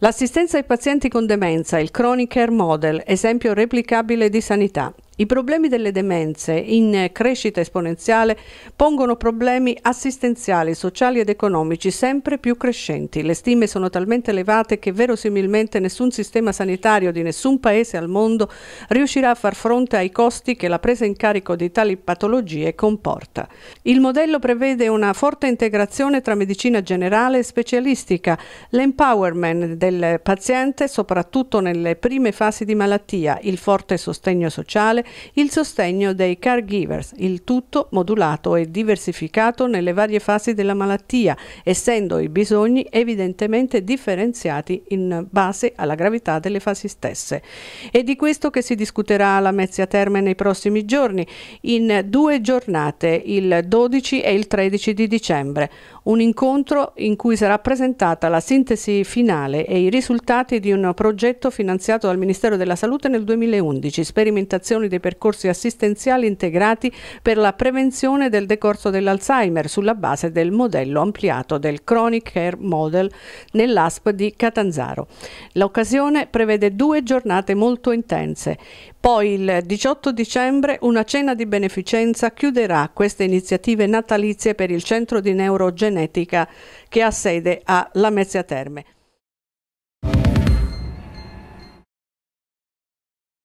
L'assistenza ai pazienti con demenza, il Chronic Care Model, esempio replicabile di sanità. I problemi delle demenze in crescita esponenziale pongono problemi assistenziali, sociali ed economici sempre più crescenti. Le stime sono talmente elevate che verosimilmente nessun sistema sanitario di nessun paese al mondo riuscirà a far fronte ai costi che la presa in carico di tali patologie comporta. Il modello prevede una forte integrazione tra medicina generale e specialistica, l'empowerment del paziente soprattutto nelle prime fasi di malattia, il forte sostegno sociale, il sostegno dei caregivers, il tutto modulato e diversificato nelle varie fasi della malattia, essendo i bisogni evidentemente differenziati in base alla gravità delle fasi stesse. È di questo che si discuterà alla Mezzia Terme nei prossimi giorni, in due giornate, il 12 e il 13 di dicembre, un incontro in cui sarà presentata la sintesi finale e i risultati di un progetto finanziato dal Ministero della Salute nel 2011, sperimentazioni dei dei percorsi assistenziali integrati per la prevenzione del decorso dell'Alzheimer sulla base del modello ampliato del Chronic Care Model nell'ASP di Catanzaro. L'occasione prevede due giornate molto intense. Poi il 18 dicembre una cena di beneficenza chiuderà queste iniziative natalizie per il Centro di Neurogenetica che ha sede a Lamezia Terme.